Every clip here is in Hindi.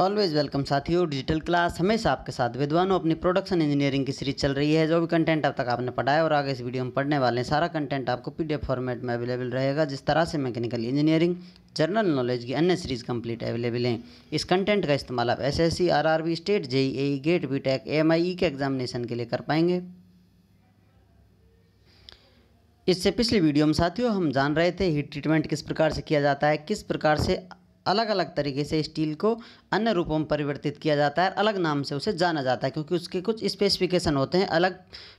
ऑलवेज वेलकम साथियों डिजिटल क्लास हमेशा आपके साथ विद्वानों अपनी प्रोडक्शन इंजीनियरिंग की सीरीज चल रही है जो भी कंटेंट अब तक आपने पढ़ा है और आगे इस वीडियो में पढ़ने वाले हैं सारा कंटेंट आपको पीडीएफ फॉर्मेट में अवेलेबल रहेगा जिस तरह से मैकेनिकल इंजीनियरिंग जनरल नॉलेज की अन्य सीरीज कंप्लीट अवेलेबल हैं इस कंटेंट का इस्तेमाल आप S S state JE GATE B tech M के एग्जामिनेशन के लिए कर पाएंगे इससे पिछली वीडियो में साथियों हम जान रहे थे हीट ट्रीटमेंट किस प्रकार से किया जाता है किस प्रकार से अलग अलग तरीके से स्टील को अन्य रूपों में परिवर्तित किया जाता है अलग नाम से उसे जाना जाता है क्योंकि उसके कुछ स्पेसिफिकेशन होते हैं अलग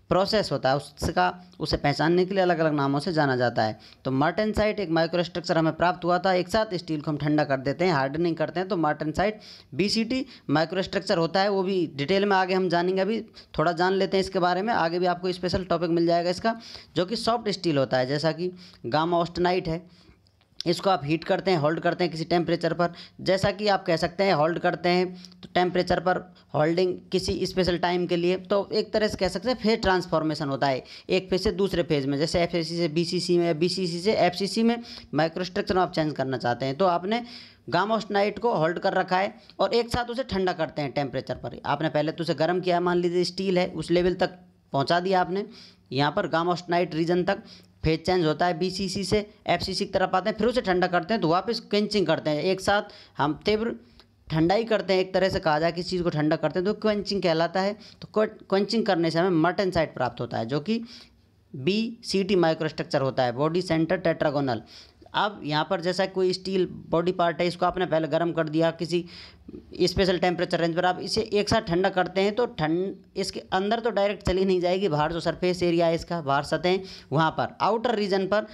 प्रोसेस होता है उसका उसे पहचानने के लिए अलग अलग नामों से जाना जाता है तो मार्टेनसाइट एक माइक्रोस्ट्रक्चर हमें प्राप्त हुआ था एक साथ स्टील को हम ठंडा कर देते हैं हार्डनिंग करते हैं तो मार्टेनसाइट बीसीटी माइक्रोस्ट्रक्चर होता है वो भी डिटेल में आगे हम जानेंगे अभी थोड़ा जान लेते हैं इसके बारे में आगे भी आपको स्पेशल टॉपिक मिल जाएगा इसका जो कि सॉफ्ट स्टील होता है जैसा कि गामा ऑस्टनाइट है इसको आप हीट करते हैं होल्ड करते हैं किसी टेम्परेचर पर जैसा कि आप कह सकते हैं होल्ड करते हैं तो टेम्परेचर पर होल्डिंग किसी स्पेशल टाइम के लिए तो एक तरह से कह सकते हैं फेज ट्रांसफॉर्मेशन होता है एक फेज से दूसरे फेज में जैसे एफ से बी में बी से एफ में माइक्रोस्ट्रक्चर आप चेंज करना चाहते हैं तो आपने गामोस्टनाइट को होल्ड कर रखा है और एक साथ उसे ठंडा करते हैं टेम्परेचर पर आपने पहले तो उसे गर्म किया मान लीजिए स्टील है उस लेवल तक पहुँचा दिया आपने यहाँ पर गामोस्टनाइट रीजन तक फेज चेंज होता है बीसीसी से एफसीसी की तरफ आते हैं फिर उसे ठंडा करते हैं तो वापस क्वेंचिंग करते हैं एक साथ हम तीव्र ठंडा ही करते हैं एक तरह से कहा जाए किस चीज़ को ठंडा करते हैं तो क्वेंचिंग कहलाता है तो क्वेंचिंग करने से हमें मटन साइट प्राप्त होता है जो कि बी सी टी माइक्रोस्ट्रक्चर होता है बॉडी सेंटर टेट्रागोनल अब यहाँ पर जैसा कोई स्टील बॉडी पार्ट है इसको आपने पहले गर्म कर दिया किसी स्पेशल टेम्परेचर रेंज पर आप इसे एक साथ ठंडा करते हैं तो ठंड इसके अंदर तो डायरेक्ट चली नहीं जाएगी बाहर जो सरफेस एरिया है इसका बाहर सतह वहाँ पर आउटर रीजन पर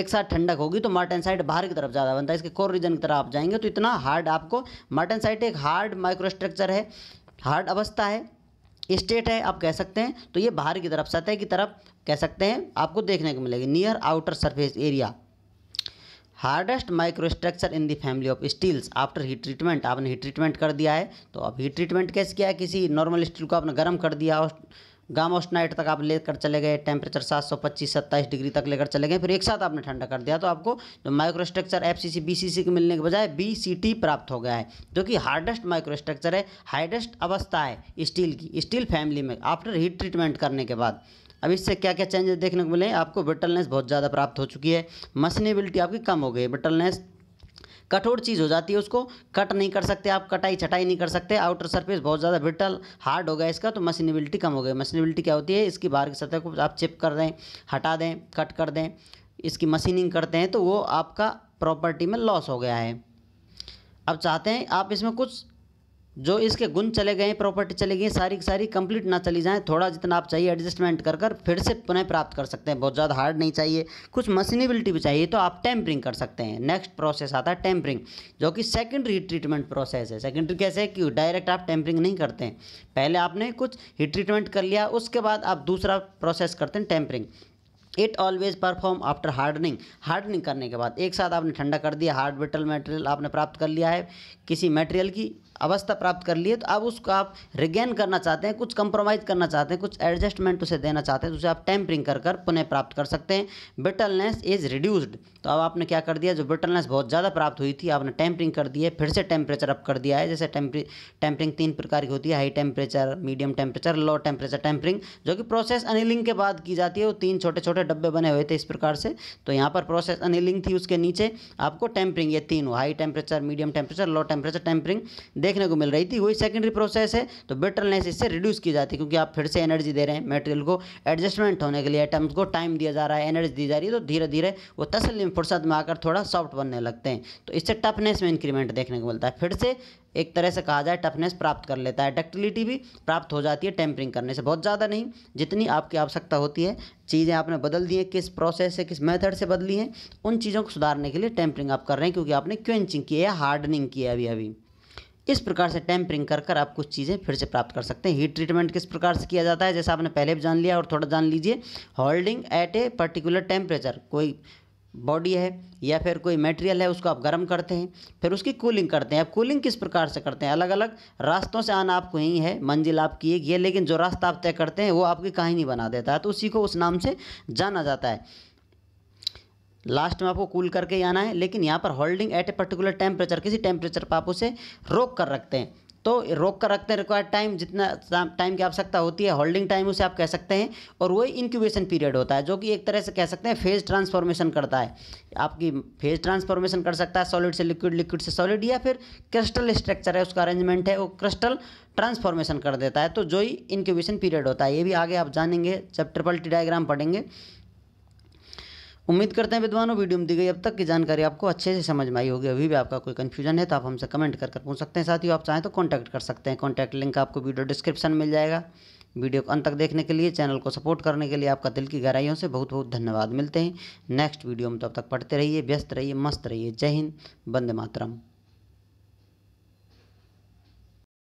एक साथ ठंडक होगी तो मार्टन साइड बाहर की तरफ ज़्यादा बनता है इसके कोर रीजन की तरफ आप जाएंगे तो इतना हार्ड आपको मार्टन साइड एक हार्ड माइक्रोस्ट्रक्चर है हार्ड अवस्था है स्टेट है आप कह सकते हैं तो ये बाहर की तरफ सतह की तरफ कह सकते हैं आपको देखने को मिलेगी near outer surface area hardest microstructure in the family of steels after heat treatment आपने हीट ट्रीटमेंट कर दिया है तो अब हीट ट्रीटमेंट कैसे किया है किसी नॉर्मल स्टील को आपने गर्म कर दिया और गाम नाइट तक आप लेकर चले गए टेम्परेचर 725 सत्ताईस डिग्री तक लेकर चले गए फिर एक साथ आपने ठंडा कर दिया तो आपको जो माइक्रोस्ट्रक्चर एफ सी सी के मिलने के बजाय टी प्राप्त हो गया है जो कि हार्डेस्ट माइक्रोस्ट्रक्चर है हार्डेस्ट अवस्था है स्टील की स्टील फैमिली में आफ्टर हीट ट्रीटमेंट करने के बाद अब इससे क्या क्या चेंजेस देखने को मिले आपको ब्रिटलनेस बहुत ज़्यादा प्राप्त हो चुकी है मशीनेबिलिटी आपकी कम हो गई है ब्रिटलनेस कठोर चीज़ हो जाती है उसको कट नहीं कर सकते आप कटाई छटाई नहीं कर सकते आउटर सरफेस बहुत ज़्यादा ब्रिटल हार्ड हो गया इसका तो मशीनेबिलिटी कम हो गई मशीनेबिलिटी क्या होती है इसकी बाहर की सतह को आप चिप कर दें हटा दें कट कर दें इसकी मशीनिंग करते हैं तो वो आपका प्रॉपर्टी में लॉस हो गया है अब चाहते हैं आप इसमें कुछ जो इसके गुण चले गए प्रॉपर्टी चले गई सारी की सारी कंप्लीट ना चली जाए थोड़ा जितना आप चाहिए एडजस्टमेंट कर कर फिर से पुनः प्राप्त कर सकते हैं बहुत ज़्यादा हार्ड नहीं चाहिए कुछ मशीनेबिलिटी भी चाहिए तो आप टेम्परिंग कर सकते हैं नेक्स्ट प्रोसेस आता है टेम्परिंग जो कि सेकेंडरी ट्रीटमेंट प्रोसेस है सेकेंडरी कैसे है कि डायरेक्ट आप टेम्परिंग नहीं करते हैं पहले आपने कुछ ही ट्रीटमेंट कर लिया उसके बाद आप दूसरा प्रोसेस करते हैं tempering it always perform after hardening hardening करने के बाद एक साथ आपने ठंडा कर दिया हार्ड मेटल मटेरियल आपने प्राप्त कर लिया है किसी मटेरियल की अवस्था प्राप्त कर ली है तो अब उसको आप रिगेन करना चाहते हैं कुछ कंप्रोमाइज़ करना चाहते हैं कुछ एडजस्टमेंट उसे देना चाहते हैं तो उसे आप टेम्परिंग कर कर पुनः प्राप्त कर सकते हैं बिटलनेस इज रिड्यूस्ड तो अब आपने क्या कर दिया जो बिटलनेस बहुत ज़्यादा प्राप्त हुई थी आपने टेम्परिंग कर दी है फिर से टेम्परेचर अप कर दिया है जैसे टेम्परिंग तीन प्रकार की होती है high temperature medium temperature low temperature tempering जो कि प्रोसेस अनिलिंग के बाद की जाती है वो तीन छोटे छोटे डब्बे बने हुए थे इस प्रकार से तो यहाँ पर प्रोसेस अनिलिंग थी उसके नीचे आपको टेम्परिंग ये तीन high temperature medium temperature low temperature tempering देखने को मिल रही थी वही सेकेंडरी प्रोसेस है तो बेटरनेस इससे रिड्यूस की जाती है क्योंकि आप फिर से एनर्जी दे रहे हैं मेटेरियल को एडजस्टमेंट होने के लिए आइटम्स को टाइम दिया जा रहा है एनर्जी दी जा रही है तो धीरे धीरे वो तसली फुर्सत में आकर थोड़ा सॉफ्ट बनने लगते हैं तो इससे टफनेस में इंक्रीमेंट देखने को मिलता है फिर से एक तरह से कहा जाए टफनेस प्राप्त कर लेता है डक्टिलिटी भी प्राप्त हो जाती है टेम्परिंग करने से बहुत ज़्यादा नहीं जितनी आपकी आवश्यकता होती है चीज़ें आपने बदल दी हैं किस प्रोसेस से किस मेथड से बदली हैं उन चीज़ों को सुधारने के लिए टेम्परिंग आप कर रहे हैं क्योंकि आपने क्वेंचिंग की है हार्डनिंग की है अभी अभी इस प्रकार से टेम्परिंग कर कर आप कुछ चीज़ें फिर से प्राप्त कर सकते हैं हीट ट्रीटमेंट किस प्रकार से किया जाता है जैसा आपने पहले भी जान लिया और थोड़ा जान लीजिए holding at a particular temperature कोई बॉडी है या फिर कोई मटेरियल है उसको आप गर्म करते हैं फिर उसकी कूलिंग करते हैं आप कूलिंग किस प्रकार से करते हैं अलग अलग रास्तों से आना आपको ही है मंजिल आपकी एक ये लेकिन जो रास्ता आप तय करते हैं वो आपकी कहानी बना देता है तो उसी को उस नाम से जाना जाता है लास्ट में आपको कूल करके ही आना है लेकिन यहाँ पर holding at a particular temperature किसी टेम्परेचर पर आप उसे रोक कर रखते हैं तो रोक कर रखते हैं रिक्वायर्ड टाइम जितना टाइम की आवश्यकता होती है होल्डिंग टाइम उसे आप कह सकते हैं और वही इंक्यूबेशन पीरियड होता है जो कि एक तरह से कह सकते हैं फेज ट्रांसफॉर्मेशन करता है आपकी फेज ट्रांसफॉर्मेशन कर सकता है सॉलिड से लिक्विड लिक्विड से सॉलिड या फिर क्रिस्टल स्ट्रक्चर है उसका अरेंजमेंट है वो क्रिस्टल ट्रांसफॉर्मेशन कर देता है तो जो ही इंक्यूबेशन पीरियड होता है ये भी आगे आप जानेंगे जब ट्रिपल टी डायग्राम पढ़ेंगे उम्मीद करते हैं विद्वानों वीडियो में दी गई अब तक की जानकारी आपको अच्छे से समझ में आई होगी अभी भी आपका कोई कन्फ्यूजन है तो आप हमसे कमेंट कर पूछ सकते हैं साथियों आप चाहें तो कॉन्टैक्ट कर सकते हैं कॉन्टैक्ट लिंक आपको वीडियो डिस्क्रिप्शन मिल जाएगा वीडियो को अंत तक देखने के लिए चैनल को सपोर्ट करने के लिए आपका दिल की गहराइयों से बहुत बहुत धन्यवाद मिलते हैं नेक्स्ट वीडियो में तब तो तक पढ़ते रहिए व्यस्त रहिए मस्त रहिए जय हिंद बंदे मातरम